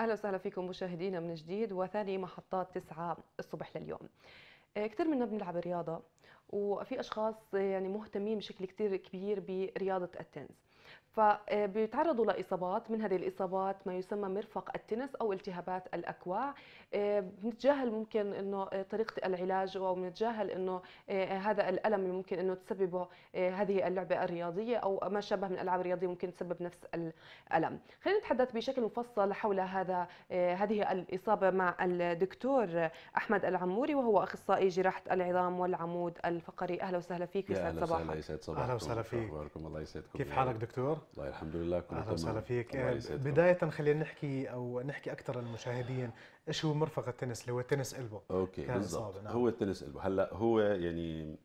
اهلا وسهلا فيكم مشاهدينا من جديد وثاني محطات 9 الصبح لليوم آه، كثير منا بنلعب رياضه وفي اشخاص يعني مهتمين بشكل كثير كبير برياضه التنس فبيتعرضوا لاصابات من هذه الاصابات ما يسمى مرفق التنس او التهابات الاكواع آه، بنتجاهل ممكن انه آه، طريقه العلاج او بنتجاهل انه آه، هذا الالم اللي ممكن انه تسببه هذه اللعبه الرياضيه او ما شابه من الالعاب الرياضيه ممكن تسبب نفس الالم خلينا نتحدث بشكل مفصل حول هذا هذه الاصابه مع الدكتور احمد العموري وهو اخصائي جراحه العظام والعمود الفقري اهلا وسهلا فيك يا صباحك صباح صباحك اهلا وسهلا فيك الله يسعدكم كيف حالك دكتور الله الحمد لله كل اهلا وسهلا فيك بدايه خلينا نحكي او نحكي اكثر للمشاهدين ايش هو مرفق التنس اللي هو تنس البو اوكي بالضبط نعم. هو التنس البو هلا هو يعني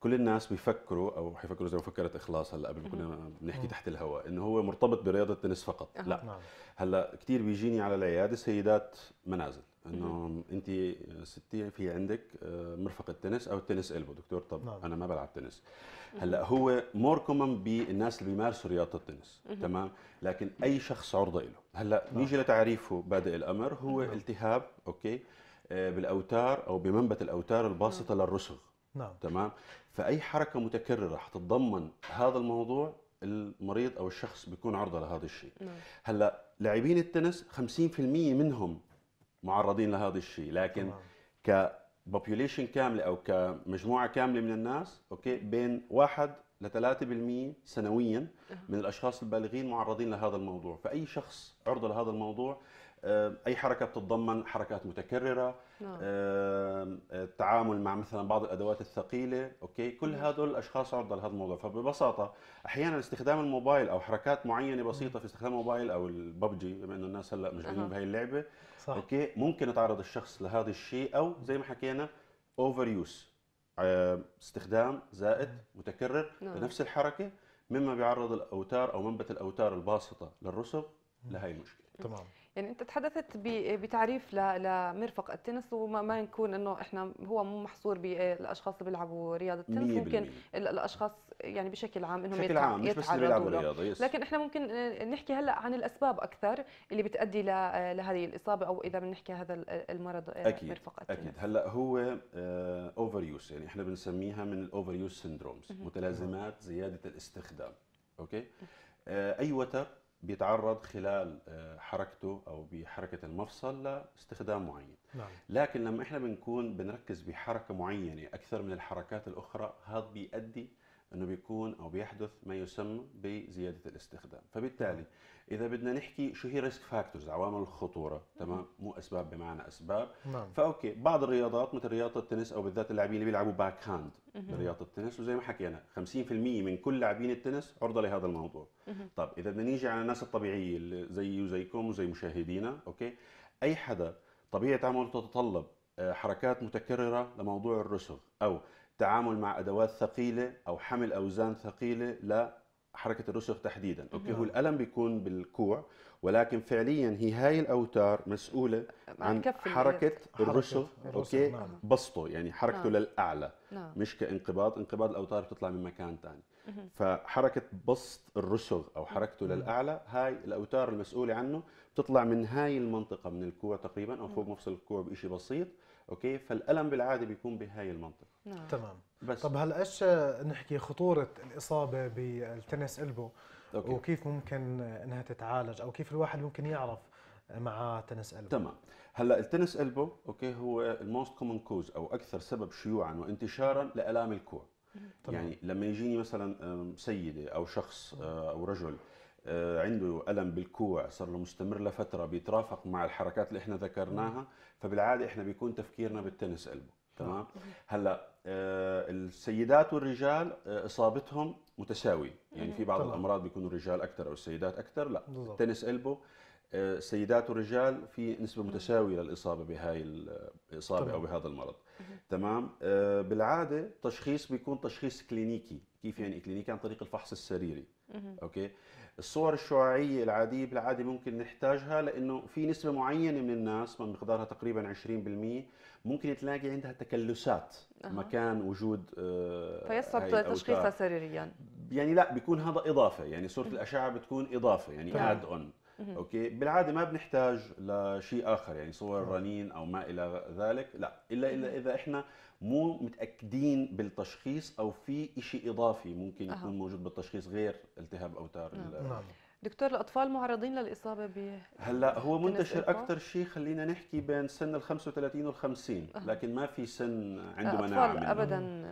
كل الناس بيفكروا او حيفكروا زي ما فكرت اخلاص هلا قبل ما كنا بنحكي تحت الهواء انه هو مرتبط برياضه التنس فقط آه، لا نعم. هلا كثير بيجيني على العياده سيدات منازل انه انت ستي في عندك آه، مرفقه تنس او التنس البو دكتور طب نعم. انا ما بلعب تنس هلا هو مور كومن بالناس اللي بيمارسوا رياضه التنس تمام لكن اي شخص عرضه له هلا نعم. نيجي لتعريفه بادئ الامر هو نعم. التهاب اوكي آه، بالاوتار او بمنبت الاوتار الباسطه نعم. للرسغ نعم تمام فاي حركه متكرره حتتضمن هذا الموضوع المريض او الشخص بيكون عرضه لهذا الشيء نعم. هلا لاعبين التنس 50% منهم معرضين لهذا الشيء لكن ك population كامله او كمجموعه كامله من الناس اوكي بين واحد لثلاثة 3% سنويا من الاشخاص البالغين معرضين لهذا الموضوع، فاي شخص عرضه لهذا الموضوع آه، اي حركه بتتضمن حركات متكرره نعم. التعامل آه، آه، مع مثلا بعض الادوات الثقيله اوكي كل نعم. هذول الاشخاص عرضه لهذا الموضوع فببساطه احيانا استخدام الموبايل او حركات معينه نعم. بسيطه في استخدام الموبايل او الببجي بما انه الناس هلا مشغولين بهي اللعبه صح. اوكي ممكن يتعرض الشخص لهذا الشيء او زي ما حكينا اوفر يوز استخدام زائد نعم. متكرر نعم. لنفس الحركه مما بيعرض الاوتار او منبت الاوتار الباسطه للرسغ لهي المشكله تمام يعني انت تحدثت بتعريف لمرفق التنس وما نكون انه احنا هو مو محصور بالاشخاص اللي بيلعبوا رياضه التنس ممكن الاشخاص يعني بشكل عام انهم بشكل عام مش بس اللي بيلعبوا رياضه يس. لكن احنا ممكن نحكي هلا عن الاسباب اكثر اللي بتؤدي لهذه الاصابه او اذا بنحكي هذا المرض آه، أكيد. مرفق التنس اكيد هلا هو اوفر آه، يوز يعني احنا بنسميها من الاوفر يوز سندرومز متلازمات زياده الاستخدام اوكي آه، اي وتر بيتعرض خلال آه، حركته او بحركه المفصل لاستخدام معين نعم. لكن لما احنا بنكون بنركز بحركه معينه اكثر من الحركات الاخرى هذا بيؤدي انه بيكون او بيحدث ما يسمى بزياده الاستخدام فبالتالي اذا بدنا نحكي شو هي ريسك فاكتورز عوامل الخطوره تمام مو اسباب بمعنى اسباب نعم. فاوكي بعض الرياضات مثل رياضه التنس او بالذات اللاعبين اللي بيلعبوا باك هاند برياضه التنس وزي ما حكينا 50% من كل لاعبين التنس عرضه لهذا الموضوع طب اذا بدنا نيجي على الناس الطبيعيه اللي زيي وزيكم وزي مشاهدينا اوكي اي حدا طبيعه عمله تتطلب آه، حركات متكرره لموضوع الرسغ او التعامل مع ادوات ثقيله او حمل اوزان ثقيله لحركه الرسغ تحديدا اوكي هو نعم. الالم بيكون بالكوع ولكن فعليا هي هاي الاوتار مسؤوله عن حركه الرسغ اوكي نعم. بسطه يعني حركته نعم. للاعلى نعم. مش كانقباض انقباض الاوتار بتطلع من مكان ثاني فحركه بسط الرسغ او حركته للاعلى هاي الاوتار المسؤوله عنه بتطلع من هاي المنطقه من الكوع تقريبا او فوق مفصل الكوع بشيء بسيط اوكي فالالم بالعاده بيكون بهاي المنطقه نعم. تمام بس طب هلا ايش نحكي خطوره الاصابه بالتنس البو أوكي. وكيف ممكن انها تتعالج او كيف الواحد ممكن يعرف مع تنس البو تمام هلا التنس البو اوكي هو الموست كومن كوز او اكثر سبب شيوعا وانتشارا لالام الكوع يعني لما يجيني مثلا سيده او شخص أه، او رجل آه، عنده الم بالكوع صار له مستمر لفتره بيترافق مع الحركات اللي احنا ذكرناها فبالعاده احنا بيكون تفكيرنا بالتنس قلبه تمام هلا آه، السيدات والرجال آه، اصابتهم متساوي يعني في بعض الامراض بيكونوا الرجال اكثر او السيدات اكثر لا بالضبط. تنس البو السيدات والرجال في نسبه متساويه للاصابه بهاي الاصابه طبعا. او بهذا المرض تمام بالعاده تشخيص بيكون تشخيص كلينيكي كيف يعني كلينيكي عن طريق الفحص السريري اوكي الصور الشعاعيه العاديه بالعاده ممكن نحتاجها لانه في نسبه معينه من الناس من مقدارها تقريبا 20% ممكن تلاقي عندها تكلسات أه. مكان وجود آه فيصعب تشخيصها سريريا يعني لا بيكون هذا اضافه يعني صوره الاشعه بتكون اضافه يعني اد اون اوكي بالعاده ما بنحتاج لشيء اخر يعني صور نعم. رنين او ما الى ذلك لا الا الا اذا احنا مو متاكدين بالتشخيص او في شيء اضافي ممكن يكون موجود بالتشخيص غير التهاب اوتار نعم. نعم. دكتور الاطفال معرضين للاصابه ب هلا هو منتشر اكثر شيء خلينا نحكي بين سن ال 35 وال 50 لكن ما في سن عنده مناعه منه. ابدا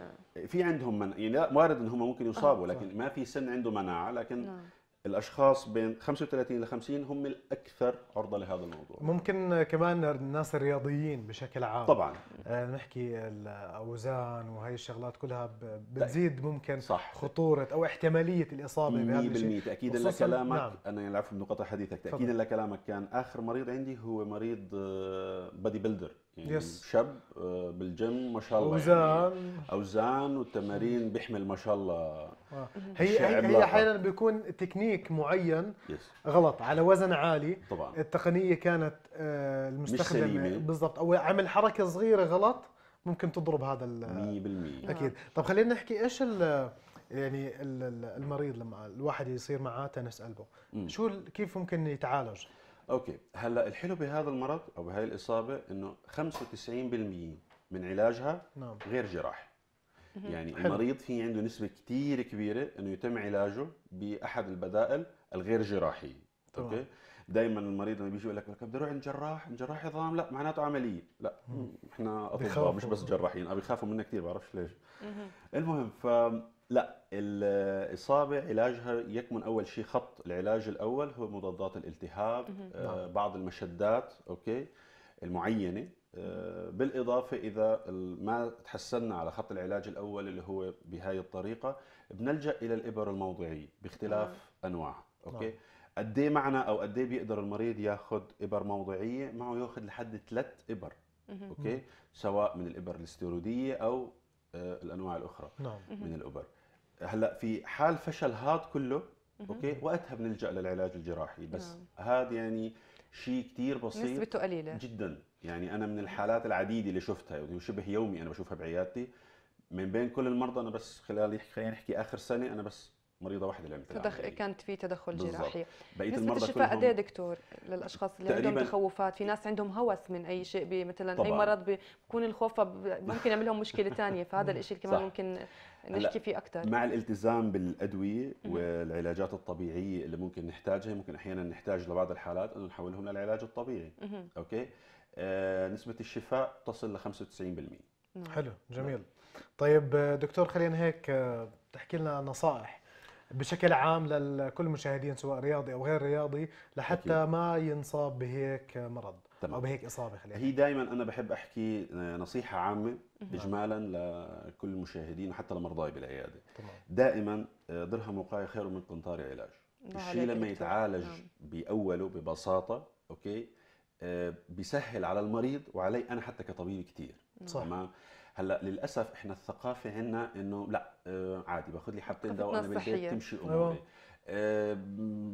في عندهم من... يعني وارد ان هم ممكن يصابوا لكن ما في سن عنده مناعه لكن نعم. الاشخاص بين 35 ل 50 هم الاكثر عرضه لهذا الموضوع ممكن كمان الناس الرياضيين بشكل عام طبعا آه، نحكي الاوزان وهي الشغلات كلها طيب. بتزيد ممكن صح. خطوره او احتماليه الاصابه بهذا الشيء 100% تاكيدا لكلامك نعم. انا العفو يعني نقطه حديثك تاكيدا لكلامك كان اخر مريض عندي هو مريض بادي آه، بيلدر يس يعني شاب آه، بالجيم ما شاء الله يعني اوزان يعني اوزان والتمارين بيحمل ما شاء الله آه. هي هي احيانا بيكون تكنيك معين يس. غلط على وزن عالي طبعا التقنيه كانت آه، المستخدمه بالضبط او عمل حركه صغيره غلط ممكن تضرب هذا ال 100% اكيد طب خلينا نحكي ايش ال يعني المريض لما الواحد يصير معاه تنس قلبه شو كيف ممكن يتعالج اوكي هلا الحلو بهذا المرض او بهاي الاصابه انه 95% من علاجها نعم. غير جراحي يعني حلو. المريض في عنده نسبه كثير كبيره انه يتم علاجه باحد البدائل الغير جراحيه اوكي دائما المريض لما بيجي يقول لك بدي اروح عند جراح عند جراح عظام لا معناته عمليه لا احنا اطباء مش بس جراحين اه بيخافوا منا كثير بعرفش ليش المهم ف لا الاصابه علاجها يكمن اول شيء خط العلاج الاول هو مضادات الالتهاب آه نعم. بعض المشدات اوكي المعينه آه بالاضافه اذا ما تحسنا على خط العلاج الاول اللي هو بهاي الطريقه بنلجا الى الابر الموضعيه باختلاف نعم. انواعها اوكي نعم. قد إيه معنا او قد إيه بيقدر المريض ياخذ ابر موضعيه معه ياخذ لحد ثلاث ابر اوكي سواء من الابر الاستيروديه او آه، الانواع الاخرى من الابر هلا في حال فشل هذا كله اوكي وقتها بنلجا للعلاج الجراحي بس نعم. هذا يعني شيء كثير بسيط نسبته قليله جدا يعني انا من الحالات العديده اللي شفتها يعني وشبه يومي انا بشوفها بعيادتي من بين كل المرضى انا بس خلال خلينا نحكي اخر سنه انا بس مريضه واحده اللي عملت تدخ... كانت في تدخل بالزبط. جراحي بقيه نسبة المرضى الشفاء قد ايه دكتور للاشخاص اللي تقريباً عندهم تخوفات في ناس عندهم هوس من اي شيء مثلا طبعاً. اي مرض بكون الخوف ممكن يعمل لهم مشكله ثانيه فهذا الشيء كمان ممكن نحكي فيه اكثر مع الالتزام بالادويه والعلاجات الطبيعيه اللي ممكن نحتاجها ممكن احيانا نحتاج لبعض الحالات انه نحولهم للعلاج الطبيعي اوكي آه نسبه الشفاء تصل ل 95% نعم. حلو جميل نعم. طيب آه، دكتور خلينا هيك آه، تحكي لنا نصائح بشكل عام لكل المشاهدين سواء رياضي او غير رياضي لحتى أكيد. ما ينصاب بهيك مرض طبعا. او بهيك اصابه خلينا هي دائما انا بحب احكي نصيحه عامه اجمالا لكل المشاهدين وحتى لمرضاي بالعياده تمام. دائما آه، درهم وقايه خير من قنطار علاج الشيء لما يتعالج نعم. باوله ببساطه اوكي آه، بيسهل على المريض وعلي انا حتى كطبيب كثير تمام هلا للاسف احنا الثقافه عندنا انه لا آه عادي باخذ لي حبتين دواء انا بالبيت تمشي اموري أيوة. آه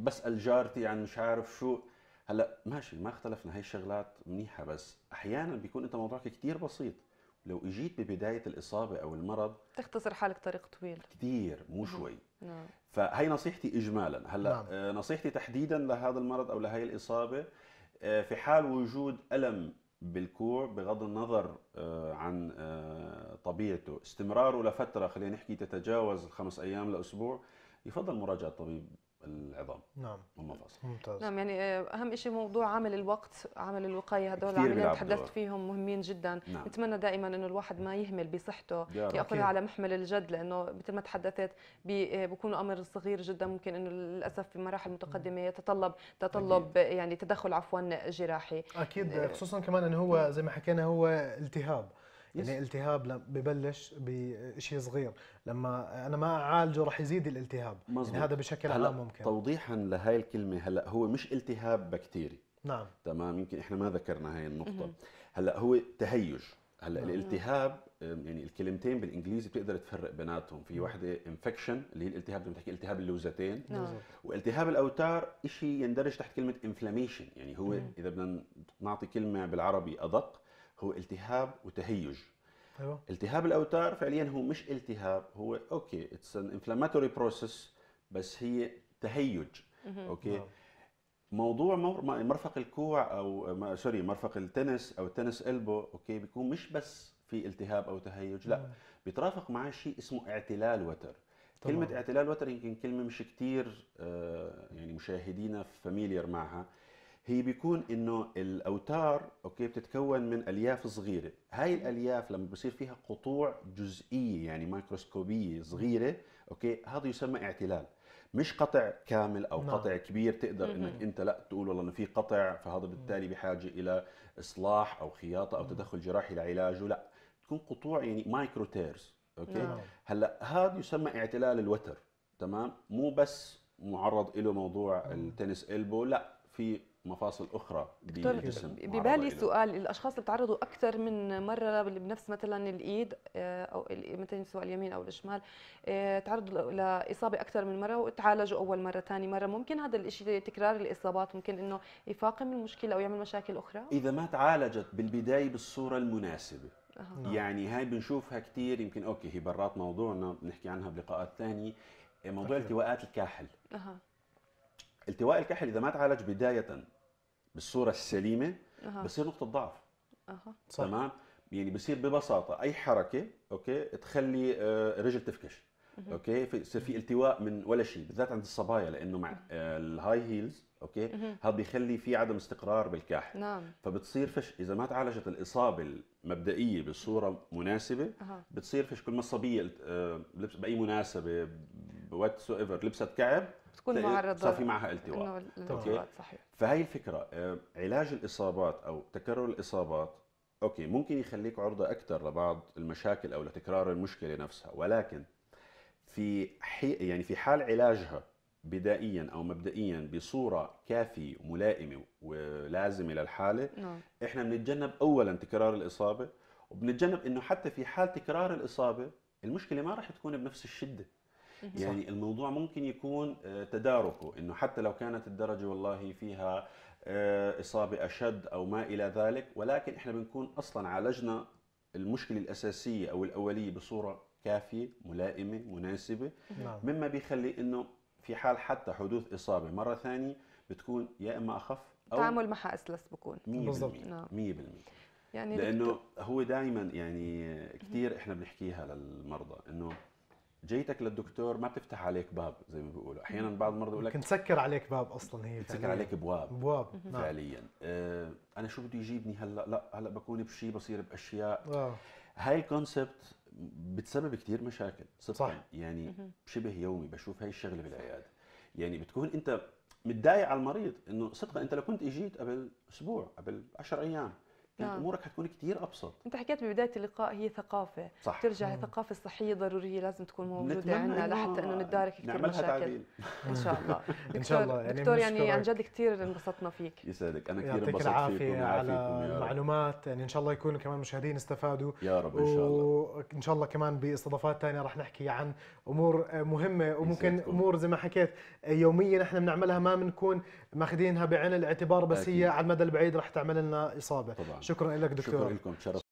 بسال جارتي عن مش عارف شو هلا ماشي ما اختلفنا هي الشغلات منيحه بس احيانا بيكون انت موضوعك كثير بسيط لو اجيت ببدايه الاصابه او المرض تختصر حالك طريق طويل كثير مو نعم. شوي نعم فهي نصيحتي اجمالا هلا نعم. آه نصيحتي تحديدا لهذا المرض او لهي الاصابه آه، في حال وجود الم بالكوع بغض النظر آه، عن آه، طبيعته استمراره لفتره خلينا نحكي تتجاوز الخمس ايام لاسبوع يفضل مراجعه طبيب العظام نعم والمفاصل ممتاز نعم يعني آه، اهم شيء موضوع عمل الوقت عمل الوقايه هذول العاملين اللي تحدثت فيهم مهمين جدا نعم. نتمنى دائما انه الواحد ما يهمل بصحته ياخذها على محمل الجد لانه مثل ما تحدثت بيكون آه، امر صغير جدا ممكن انه للاسف في مراحل متقدمه يتطلب تطلب أكيد. يعني تدخل عفوا جراحي اكيد آه، خصوصا كمان انه هو نعم. زي ما حكينا هو التهاب يعني التهاب ببلش بشيء صغير لما انا ما اعالجه رح يزيد الالتهاب يعني هذا بشكل عام ممكن توضيحا لهي الكلمه هلا هو مش التهاب بكتيري نعم تمام يمكن احنا ما ذكرنا هاي النقطه هلا هو تهيج هلا نعم. الالتهاب يعني الكلمتين بالانجليزي بتقدر تفرق بيناتهم في وحده انفكشن اللي هي الالتهاب زي ما بتحكي التهاب اللوزتين نعم. والتهاب الاوتار شيء يندرج تحت كلمه انفلاميشن يعني هو مم. اذا بدنا نعطي كلمه بالعربي ادق هو التهاب وتهيج ايوه التهاب الاوتار فعليا هو مش التهاب هو اوكي اتس ان انفلاماتوري بروسيس بس هي تهيج اوكي نعم. موضوع مرفق الكوع او سوري مرفق التنس او التنس البو اوكي بيكون مش بس في التهاب او تهيج لا نعم. بيترافق معاه شيء اسمه اعتلال وتر طبعا. كلمه اعتلال وتر يمكن كلمه مش كثير آه، يعني مشاهدينا فاميليار معها هي بيكون انه الاوتار اوكي بتتكون من الياف صغيره هاي الالياف لما بصير فيها قطوع جزئيه يعني مايكروسكوبيه صغيره اوكي هذا يسمى اعتلال مش قطع كامل او نعم. قطع كبير تقدر انك انت لا تقول والله انه في قطع فهذا بالتالي بحاجه الى اصلاح او خياطه او تدخل جراحي لعلاجه لا تكون قطوع يعني مايكرو تيرز اوكي نعم. هلا هذا يسمى اعتلال الوتر تمام مو بس معرض له موضوع التنس البو لا في مفاصل اخرى بالجسم ببالي سؤال الاشخاص اللي بتعرضوا اكثر من مره بنفس مثلا الايد آه، او مثلا سواء اليمين او الشمال آه، تعرضوا لاصابه اكثر من مره وتعالجوا اول مره ثاني مره ممكن هذا الشيء تكرار الاصابات ممكن انه يفاقم المشكله او يعمل مشاكل اخرى اذا ما تعالجت بالبدايه بالصوره المناسبه أه. يعني هاي بنشوفها كثير يمكن اوكي هي برات موضوعنا بنحكي عنها بلقاءات ثانيه موضوع التواءات الكاحل أه. التواء الكحل اذا ما تعالج بدايه بالصوره السليمه أه. بصير نقطه ضعف أه. صح. تمام يعني بصير ببساطه اي حركه اوكي تخلي آه، رجل تفكش أه. اوكي بصير في التواء من ولا شيء بالذات عند الصبايا لانه مع آه، الهاي هيلز اوكي هذا بيخلي في عدم استقرار بالكاح نعم فبتصير فش اذا ما تعالجت الاصابه المبدئيه بصوره مناسبه أه. بتصير فش كل ما الصبيه آه، باي مناسبه وات سو ايفر لبست كعب بتكون معرضه صار في معها التواء اوكي صحيح فهي الفكره آه، علاج الاصابات او تكرر الاصابات اوكي ممكن يخليك عرضه اكثر لبعض المشاكل او لتكرار المشكله نفسها ولكن في حي... يعني في حال علاجها بدائيا او مبدئيا بصوره كافيه وملائمه ولازمه للحاله نعم. احنا بنتجنب اولا تكرار الاصابه وبنتجنب انه حتى في حال تكرار الاصابه المشكله ما راح تكون بنفس الشده يعني الموضوع ممكن يكون آه، تداركه انه حتى لو كانت الدرجه والله فيها آه، اصابه اشد او ما الى ذلك ولكن احنا بنكون اصلا عالجنا المشكله الاساسيه او الاوليه بصوره كافيه ملائمه مناسبه نعم. مما بيخلي انه في حال حتى حدوث اصابه مره ثانيه بتكون يا اما اخف او تعامل معها اسلس بكون 100% بالضبط 100% نعم. يعني لانه هو دائما يعني كثير احنا بنحكيها للمرضى انه جيتك للدكتور ما بتفتح عليك باب زي ما بيقولوا احيانا بعض المرضى بيقول لك ممكن تسكر عليك باب اصلا هي تسكر عليك ابواب ابواب نعم. فعليا آه انا شو بده يجيبني هلا لا هلا بكون بشيء بصير باشياء هاي الكونسبت بتسبب كثير مشاكل صدقا صح. يعني شبه يومي بشوف هاي الشغله بالعياده يعني بتكون انت متضايق على المريض انه صدقا انت لو كنت اجيت قبل اسبوع قبل 10 ايام نعم. امورك حتكون كثير ابسط انت حكيت ببدايه اللقاء هي ثقافه صح. ترجع الثقافه الصحيه ضروريه لازم تكون موجوده عندنا لحتى انه نتدارك كثير نعملها مشاكل تعديل. ان شاء الله ان شاء الله يعني دكتور يعني عن جد كثير انبسطنا فيك يسعدك انا كثير انبسطت العافية على المعلومات يعني ان شاء الله يكون كمان المشاهدين استفادوا يا رب ان شاء الله وان شاء الله كمان باستضافات ثانيه رح نحكي عن امور مهمه وممكن امور زي ما حكيت يوميا احنا بنعملها ما بنكون ماخذينها بعين الاعتبار بس هي على المدى البعيد رح تعمل لنا اصابه طبعا. شكرا لك دكتور شكرا لكم